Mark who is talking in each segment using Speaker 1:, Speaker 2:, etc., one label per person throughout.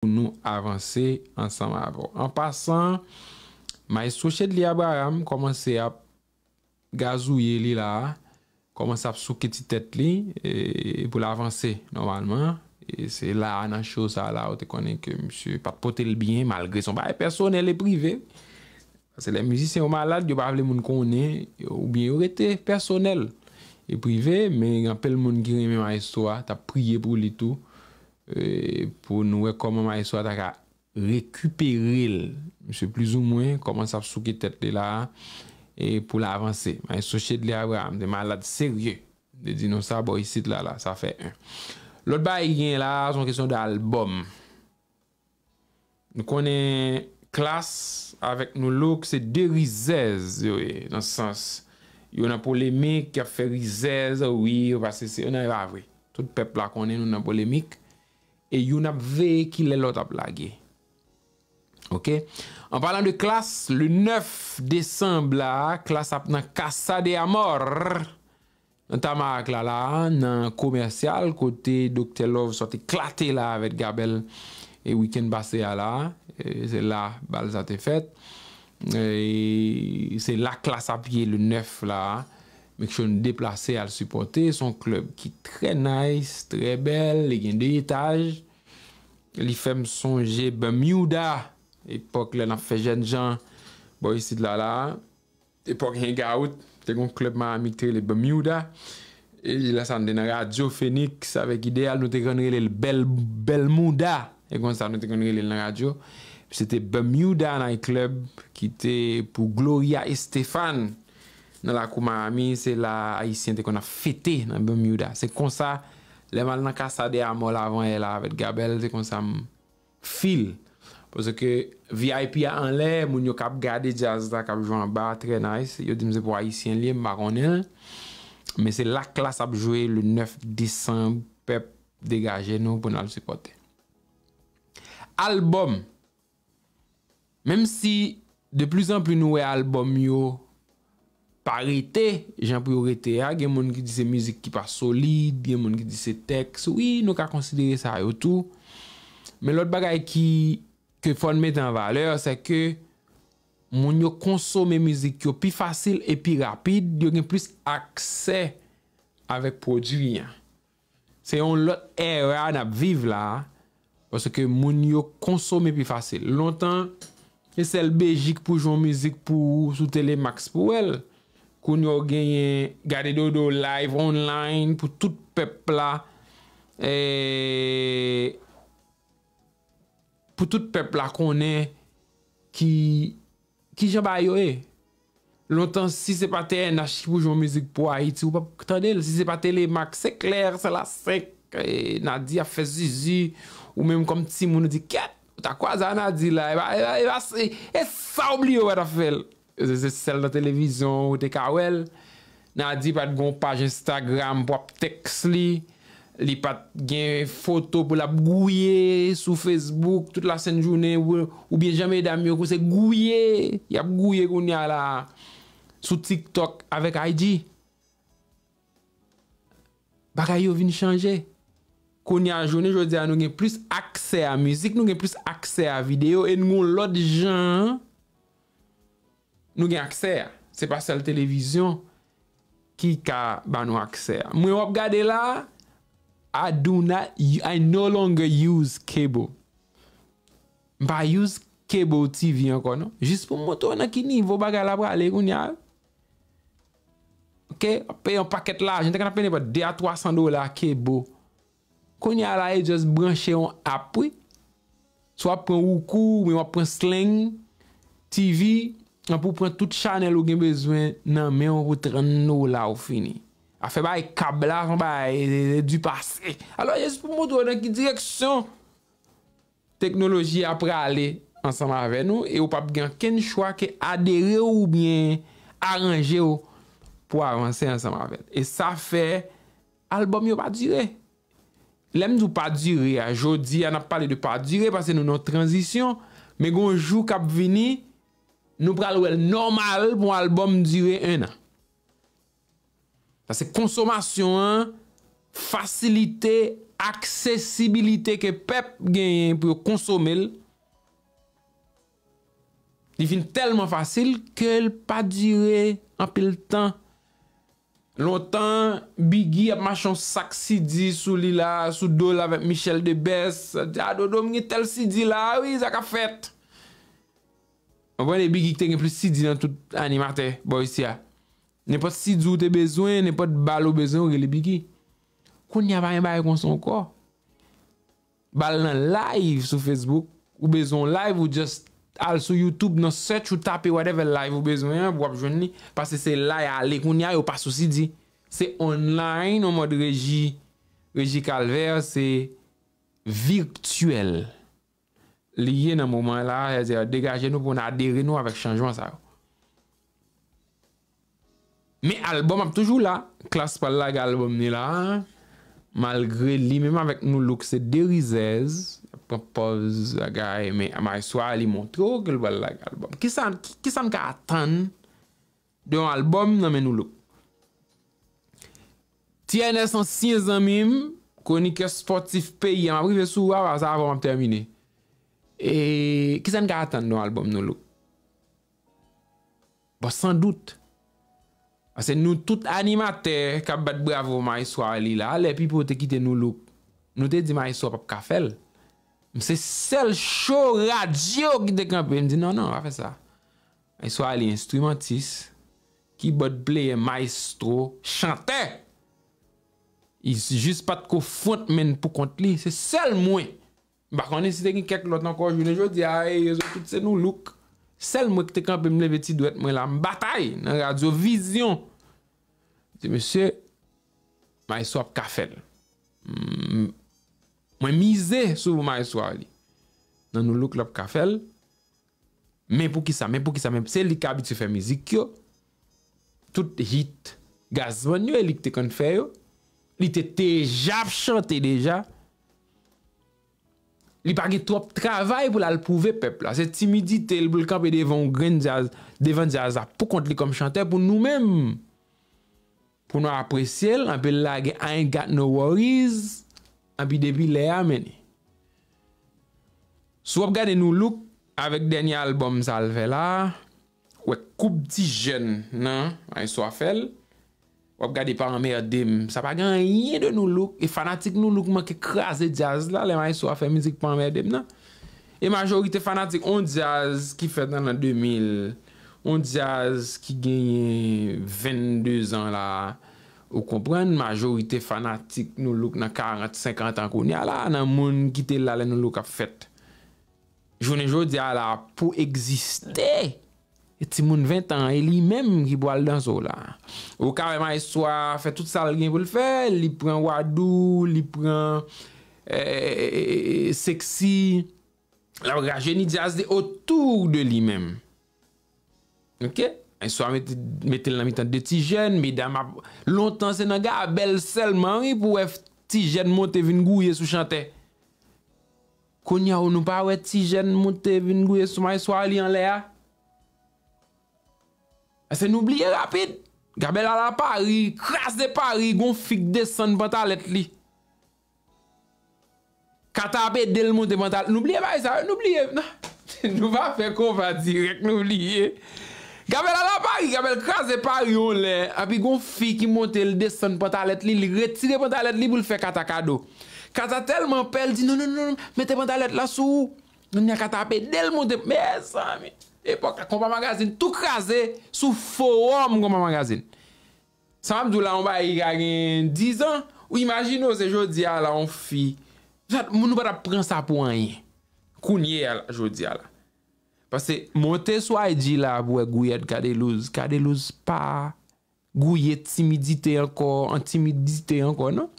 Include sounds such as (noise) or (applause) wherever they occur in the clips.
Speaker 1: nou avanse ansanm avon. An pasan, may e sou ched li abaram, komanse ap gazouye li la, komanse ap souketi tet li, e, e, pou la avanse normalman, se la anan chou sa la, ou te konen ke msye, pa pote l biyen malgre son baye personel e prive, se le mizisyen ou malade, yo pa avle moun konen, ou biye ou rete personel e prive, me yon pel moun gireme ma yiswa, ta priye pou li tou, pou nou wek koman may sou atak a rekuperil, mse plis ou mwen, koman sa fsouke tet li la, e pou la avanse. May sou ched li a bram, de ma alad serye, de di nou sa boy sit la la, sa fe un. Lout ba y gen la, son kisyon de albom. Nou konen klas, avek nou louk, se de rizez, yo e, nan sens, yo nan polemik, ki a fe rizez, oui, ou pa se se, yo nan revi. Tout pepl la konen, nou nan polemik, E yon ap vey ki lè lot ap lage. Ok? An palan de klas, le 9 desemb la, klas ap nan kassa de amor. An tamak la la, nan komersyal, kote Dr. Love sote klate la avet gabel e wiken base ya la. E se la balzate fet. E se la klas ap ye le 9 la. Mek chon deplase al suporte, son klub ki tre nice, tre bel, li gen de itaj. Li fem sonje Bermuda, epok le nan fe jen jan, bo yisit lala. Epok yen kaout, te kon klub man amiktri le Bermuda. E la san de nan radyo Fenix, avek ideal nou te kon rele el Belmuda, e kon san nou te kon rele el nan radyo. Pse te Bermuda nan klub ki te pou Gloria Estefan. nan la kouman ami, se la haisyen te kon a fete nan bemyou da. Se konsa, lèman nan kasade a mol avan e la avet gabel, se konsa m fil. Pwese ke VIP a an lè, moun yo kap gade jazda, kap jwa an ba, tre nais, yo dimse pou haisyen li, mba kon el. Men se la klas ap jwe le 9-10-1, pep degaje nou pon al se kote. Album. Mem si de plus an pli nou e album yo, Parite jan priorite a, gen moun ki di se mizik ki pa solide, gen moun ki di se tekst, wii nou ka konsidere sa yo tou. Men lout bagay ki fon metan vale, se ke moun yo konsome mizik yo pi fasil e pi rapide, yon gen plus aksè avèk produryen. Se yon lout era nap vive la, pwese ke moun yo konsome pi fasil. Lontan, se sel bejik pou joun mizik pou soutele Max Pouel. Goun yo genye, gade do do live online pou tout pepl la. E, pou tout pepl la konen ki jaba yo e. Lontan si se pa te ena chibou joun mizik pou a iti, ou pa kutanel, si se pa te lemak, se kler, se la sek, e, nadia fe zizi, ou menm kom ti mouni di, ket, ta kwa za nadila, e, e sa oubli yo wat a fel. Zese sel da televizyon ou te ka wel. Nan a di pat goun page Instagram pou ap teks li. Li pat gen foto pou la pou gouye sou Facebook. Tout la sen jounen ou biye jame dam yo kouse gouye. Yap gouye koun ya la sou TikTok avèk ID. Baka yo vin chanje. Koun ya jounen jounen nou gen plus akse a mizik. Nou gen plus akse a video. E nou goun lot joun. Nou gen akser, se pa sel televizyon, ki ka ba nou akser. Mwen wap gade la, a do na, a no longer use kèbo. Ba use kèbo TV anko, no? Jis pou mwoto nan ki nivou baga la brale, kou nyal. Ok? A pey an paket la, jen te kan apene ba, 2 a 300 dola kèbo. Kou nyal la, e jes branche an apwi. Swa pren woukou, mwen wap pren sling, TV... An pou pren tout chanel ou gen bezwen, nan men ou wotran nou la ou fini. A fe bay kablar, bay, e, e, du pase. Alo, yes pou moudou an an ki direksyon teknoloji apre ale ansama ave nou, e ou pap gen ken chwa ke adere ou bien aranje ou pou aranse ansama ave. E sa fe, albom yo pa dire. Lem nou pa dire a jodi, an ap pale de pa dire, pase nou nou transisyon, me gonjou kap vini, Nou pral wèl normal pou albòm diwe en a. Sa se konsomasyon an, fasilite, aksesibilite ke pep genyen pou konsomèl, di fin telman fasil ke l pa diwe an pil tan. Lontan, Biggie ap machon sak sidi sou li la, sou do la vèp Michel Debesse, di adodom ah, nye tel sidi la, wè, zaka fèt. Mwen pou ene Biggie ke te gen plis CD nan tout animate, boy si ya. Nen pou se si djoute bezwen, nen pou bal ou bezwen ou genle Biggie. Koun ya bayen bayen konson ou ko. Bal nan live sou Facebook. Ou bezon live ou just al sou YouTube nan search ou tape whatever live ou bezon. Mwen pou wap jwen li, pase se la ya ale. Koun ya yo pase ou CD. Se online ou mode reji. Reji kalver se virtuel. Liye nan mouman la, ya zi a degaje nou pou nan adere nou avèk chanjman sa ou. Me albom ap toujou la, klas pa lag albom ni la. Malgre li, mèm avèk nou luk se derizez, ap apoz agay, mè amay swa li montro, ke lwa lag albom. Ki san, ki san ka atan de yon albom nan men nou luk? Tiye nesan siye zan mèm, konike sportif peyi, am aprive sou avèk ah, sa avèm ap termine. E... Kizan ka atan nou albom nou loup? Bo san dout. Ase nou tout animate ka bat bravo ma yiswa ali la. Ale, pipo te kite nou loup. Nou te di ma yiswa pap kafel. Mse sel show radio ki dekampi. Mdi nan nan, va fe sa. Ma yiswa ali instrumentis ki bat playe maestro chante. Yis juste pat ko font men pou kont li. Se sel mwen. Ba konen si te gen kek lot an kon jounen, joun di aye, yon tout se nou luk. Sel mwen ki te kanpe mle beti dwet mwen la mbatay nan radyo vizyon. Di mwen se, ma eswa ap kafel. Mwen mize sou mwen ma eswa li nan nou luk lop kafel. Men pou ki sa, men pou ki sa, men pou ki sa, li ka biti fe mizik yo. Tout hit. Gazman yo e li ki te kon fe yo. Li te te jap chante deja. Li pa ge trop travay pou la l pouve pep la. Se timidite l pou l kan pe devon gren de azap pou kont li kom chante pou nou menm. Pou nou apresye l, anpe l lage I ain't got no worries, anpe debi le amene. Sou ap gade nou louk avek denye albom zal ve la, wek koup di jen nan, an so a fel. Wap gade pan merdem, sa pa gen yin de nou louk. E fanatik nou louk man ke kraze jazz la, le man yi sou a fe mizik pan merdem nan. E majorite fanatik, on jazz ki fet nan 2000, on jazz ki genyen 22 an la. Ou kompren, majorite fanatik nou louk nan 40-50 an kon ya la, nan moun kite lale nou louk a fet. Jounen joun diya la pou egziste. E ti moun 20 an, e li mèm ki bo al dan sou la. Ou kare ma yi sou a fè tout sal gen pou l'fè, li pran wadou, li pran e, e, e, seksi, la wè raje ni jazde otou de li mèm. Ok? A yi sou a mette l nan mi tan de ti jen, mi dam ap, lontan se nan ga abel selman, pou wè ti jen monte vin gou yè sou chante. Konya ou nou pa wè ti jen monte vin gou yè sou ma yi sou a li an lè a? E se noubliye rapid, gabel ala pari, kras de pari, gon fik deson pantalet li. Kata apet del monte pantalet, noubliye ba e sa, noubliye, non. (laughs) nou va fe konfa direk, noubliye. Gabel ala pari, gabel kras de pari yo le, api gon fik montel deson pantalet li, li reti de pantalet li, bou l fe kata kado. Kata telman pel, di nou nou nou nou, mete pantalet la sou, nou ni a kata apet del monte, me sa mi. Epok la kompa magazin. Tou kaze sou forum kompa magazin. Samadou la ou ba yi gage 10 an. Ou imagine ou se jodi a la ou fi. Mounou bada pren sa pou anye. Kounye a la jodi a la. Pase monte sou aji la bou e gouyad kade louse. Kade louse pa gouye timidite anko. An timidite anko nou.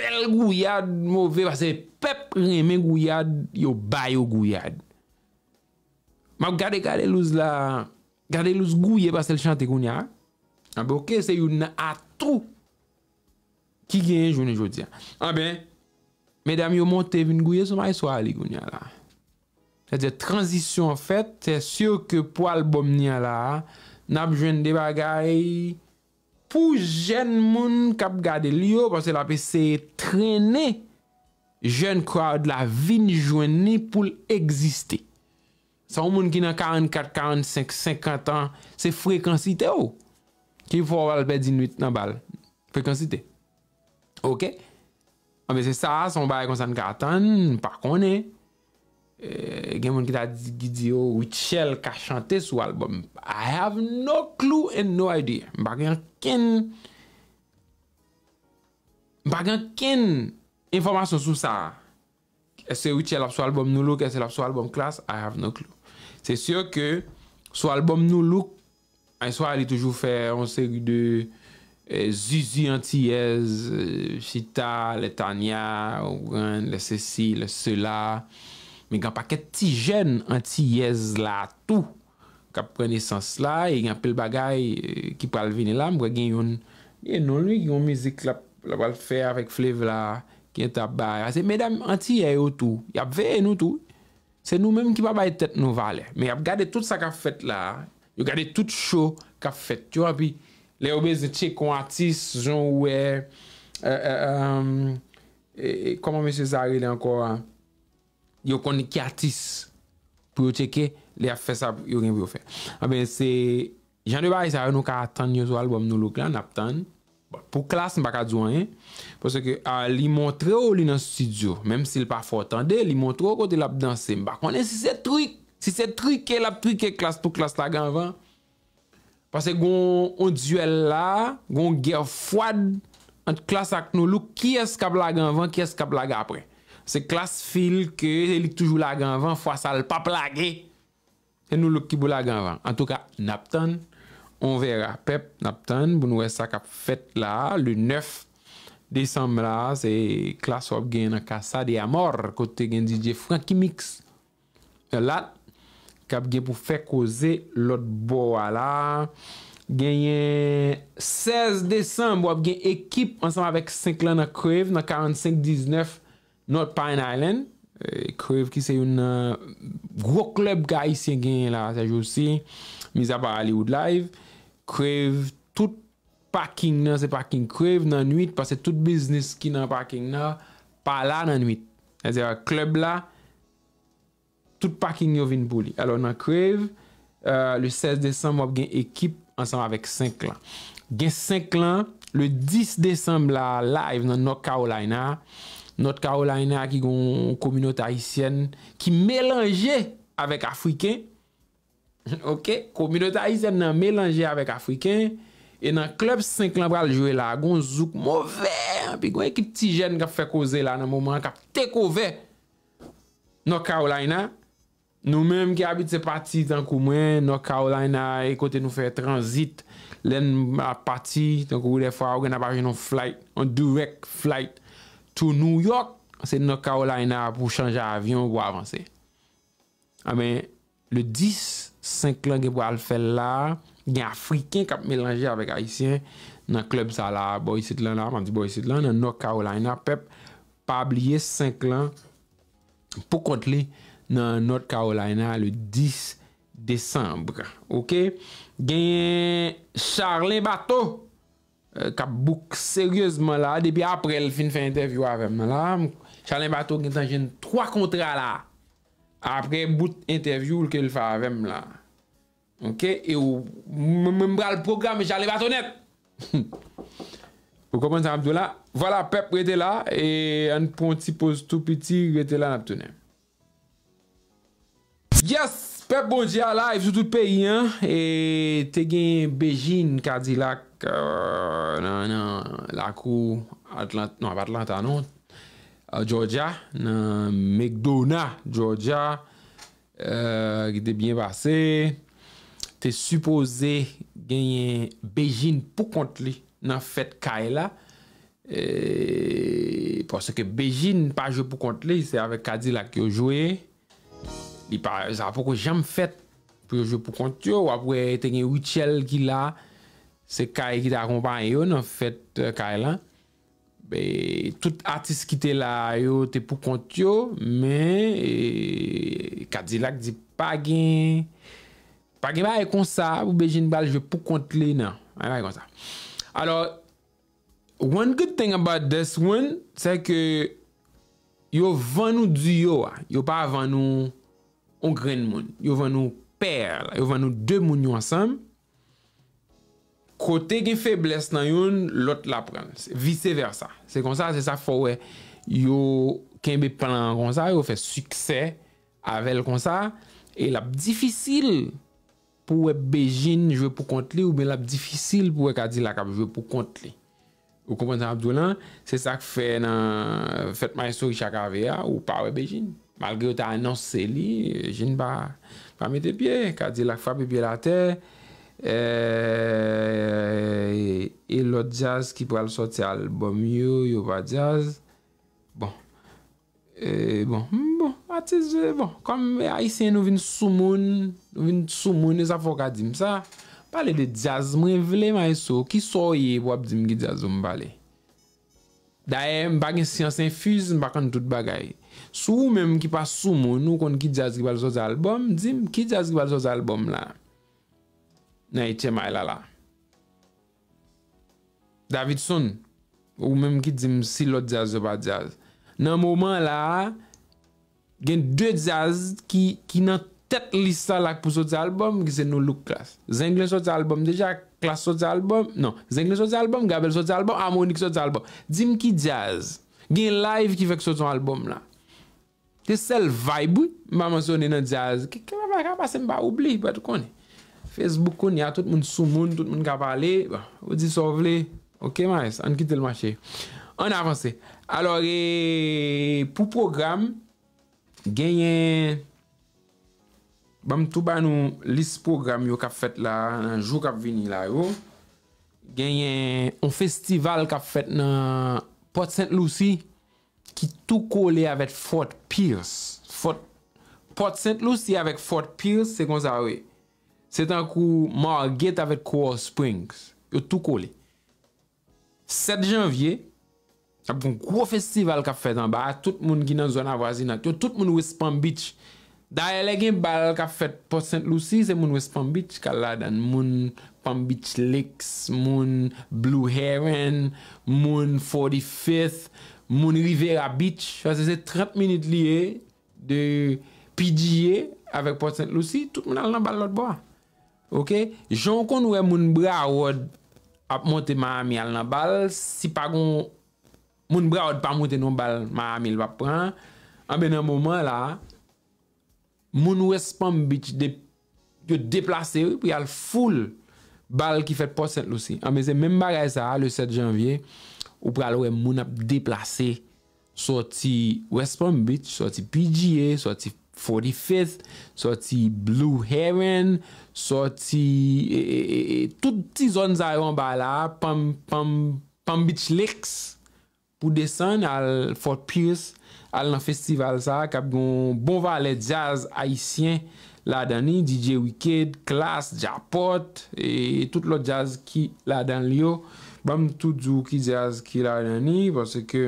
Speaker 1: Bel gouyad mou ve. Pase pep remen gouyad yo bayo gouyad. Mab gade gade lous la, gade lous gouye pa sel chante goun ya la. Ah A be ok, se yon nan atrou ki gen yon jouni joudia. A ah be, medam yon monte vin gouye sou ma yon swali goun ya la. Se diyo, transisyon fet, se syo ke po albom niya la, nan ap joun de bagay pou jen moun kap gade liyo pa se la pe se trene joun kwa od la vin jouni pou l'egziste. Sa ou moun ki nan 44, 45, 50 an, se frekansite ou? Ki yon fwa wale pe 18 nan bal? Frekansite. Ok? Ame se sa, son bay kon san 40 an, pa konen. Gen moun ki ta gidyo, oh, wichel ka chante sou albom? I have no clue and no idea. Mba gen ken... Mba gen ken informasyon sou sa? Ese wichel ap sou albom nou louk, ese lop sou albom klas, I have no clue. Se syo ke sou alboum nou louk, an sou al li toujou fè, an se kde euh, zizi anti-yez, euh, chita, letania, ouwen, lesesi, lesela, mi gen pa ket ti jen anti-yez la tou kap prene sans la, e gen pel bagay ki euh, pral vini lam, mwen gen yon mizik la wal fè avèk fle vla, ki yon tabay, a se, medam, anti-yez ou tou, yap ve en ou tou, Se nou menm ki pa baye tet nou vale, me ap gade tout sa ka fet la, yo gade tout show ka fet. Euh, euh, euh, yo api, le yo bezye che kon atis, joun ou e, e, e, e, e, komo mese zari le anko a, yo kon ni ki atis pou yo cheke le ap fesa yo genvi yo fet. Ape se, jan de bari zare nou ka atan yon sou albom nou lo klan ap tan. Pou klas mbak a djwenye, pwese ke li montre ou li nan studio, menm si l pa fwa tande, li montre ou kote l ap danse, mbak konen si se trik, si se trik e l ap trik e klas pou klas laganvan. Pwese gon on djwel la, gon gen fwad ant klas ak nou luk, ki esk ap laganvan, ki esk ap lagan apre. Se klas fil ke e li toujou laganvan, fwa sa l pa plage, se nou luk ki bou laganvan. Antou ka naptan, On vera, pep naptan, bou nou wè sa kap fèt la, lè 9 désemb la, se klas wap gen an kasa de amor, kote gen DJ Franky Mix. Elat, kap gen pou fè kouze, lòt bo wala, genyen 16 désemb, wap gen ekip, ansanm avèk 5 lan an krev, nan 45-19, nòt Pine Island, krev e, ki se yon, wò klèb ga isye genyen la, sa jou si, misa pa Hollywood Live, krev, tout packing nan se packing krev nan 8 pas se tout business ki nan packing nan pala nan 8 klub la tout packing yo vin boul alo nan krev euh, le 16 decemb wap gen ekip ansam avèk 5 lan gen 5 lan le 10 decemb la live nan not kaolayna not kaolayna ki goun komino ta isyen ki melange avèk afriken (laughs) Ok, komido ta isen nan melanje avèk Afriken E nan klub 5 lan pral jwe la Gon zouk mou ver Pi gwen ki pti jen kap fe koze la Nan mouman kap te ko ver No Kaolayna Nou menm ki abit se pati Tan kou mwen, No Kaolayna E kote nou fè transit Len pati, tan kou wè fwa Ou gen apache nou flight, nou direct flight To New York Se No Kaolayna pou chanje avyon Ou avanse A men, le 10 5 lan gen pou al fel la, gen Afriken kap melanje avèk Haitien nan klub sa la, Boy Sitlan la, mandi Boy Sitlan, nan Not Carolina, pep, pa abliye 5 lan pou kont li nan Not Carolina le 10 Desembre, ok? Gen Charlin Bateau, kap euh, bouk seryosman la, depi aprel fin fè intervjou avèm la, Charlin Bateau gen tanjen 3 kontra la, apre bout enteviw lke l fa avem la. Ok? E ou membra l programe jale batonet! (laughs) Ou komponsan apdou la. Vola pep rete la e an pwonti poz to piti rete la apdounen. Yes! Pep Bondi a live sou tout peyi an e te gen bejine kadi lak euh, nan nan lakou atlant, nan patlant anot Georgia, mekdouna Georgia, gite byen basè, te suppose genyen bejin pou kont li nan fèt kae la, e, pòsè ke bejin pa jwè pou kont li, se avek Kadila ki yo jwè, li pa zan pou ko jam fèt pou yo jwè pou kont yo, wapwe te genyen wichel ki la, se kae ki da kompan yo nan fèt euh, kae la, Be, tout artis ki te la yo te pou kont yo, men, kadilak e, di pagin, pagin ba e konsa, pou bejin bal, je pou kont le nan, a la e konsa. Alors, one good thing about this one, se ke yo van nou duo, yo pa van nou ongren moun, yo van nou per, yo van nou de moun yo ansam. kote gen febles nan yon, lot la pran. Vise versa. Se konsa, se sa fwa we, yo ken be plan konsa, yo fe suksè avèl konsa, e lap difisil pou we bejin jwe pou kont li, ou be lap difisil pou we kadilak ap jwe pou kont li. Ou kompon sa Abdoulan, se sa k fe nan fet may sou ki chak avè ya, ou pa we bejin. Malge yo ta anons se li, jen pa me te bie, kadilak fwa pe bie la te, Eee, e lò jazz ki pral soti albom yo, yo pa jazz. Bon. E bon, hmm, bon, bon, bon. Kam a yi sen ou vin sou moun, ou vin sou moun e zafoka jim sa. Pale de jazz mwen vilem a yi e sou. Ki sou ye wap jim ki jazz mwen pale? Da e m bagen siyansen füzy m bakan tout bagay. Sou mwen m ki pa sou moun, ou kon ki jazz ki pral soti albom, jim ki jazz ki pral soti albom la. nan ite may la la. Davidson, ou menm ki dim si lo jazz ou pa jazz, nan mouman la, gen dwe jazz ki nan tet lisa lak pou soti albom, ki se nou louk klas. Zenglen soti albom, deja klas soti albom, nan, zenglen soti albom, gabel soti albom, amonik soti albom. Dim ki jazz, gen live ki fek soti albom la. Te sel vibe, mba masoni nan jazz, ki mba mba kapa se mba oubli, mba tou koni. Facebook kon ya, tout moun sou moun, tout moun ka pale, ba, bon, ou disovle, ok maes, an kite l mache yo. An avanse, alor e pou program, genyen, bam tou ba nou lis program yo ka fet la, nan jou kap vini la yo, genyen, an festival ka fet nan Port St. Lucie, ki tou kole avet Fort Pierce. Port St. Lucie avet Fort Pierce, se kon sa wey, Se tan kou Margate avet Coral Springs Yo tou kou li 7 janvye A pou kou festival ka fet an ba A tout moun gin an zona vwa zinat Yo tout moun wespam beach Da ye le gen bal ka fet Port St. Lucie Se moun wespam beach Kal la dan moun Pambitch Lakes Moun Blue Heron Moun 45th Moun Rivera Beach Fase se 30 minute liye De PGA avet Port St. Lucie Tout moun al nan bal lot ba wa Ok, joun kon wè moun bra wòd ap monte ma amil al nan bal, si pa goun moun bra wòd pa monte nou bal ma amil wap pran, ambe nan mouman la, moun wè spam bit yo deplase wè pou yal foul bal ki fet pò sent lousi. Ambe se menm bagay sa le 7 janvye, wè moun ap deplase, so ti wè spam bit, so ti pijie, so ti pijie, 45th, sorti Blue Heron, sorti e, e, e, touti zon zayon ba la Pam Beach Lakes pou desan al Fort Pierce al nan festival sa kap gon bon valet jazz Haitien la dani, DJ Wicked, Klaas, Japot, tout lo jazz ki la dan li yo. Bam tout jou ki jazz ki la dani vase ke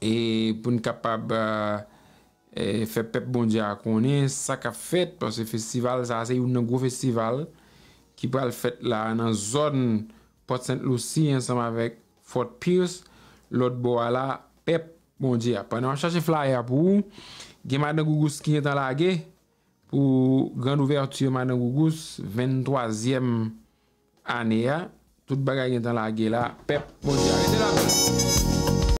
Speaker 1: pou n kapab a euh, E Fè pep bon diya Konen sak a fèt Pon se festival Sa se yon nan gro festival Ki pral fèt la nan zon Port St. Lucie Insama vek Fort Pierce Lod bo ala pep bon diya Ponen an chache flyer pou Gen maden gugus ki yon tan lage Pou grand ouverture maden gugus 23èm Ane ya Tout bagay yon tan lage la Pep bon diya Ese la pou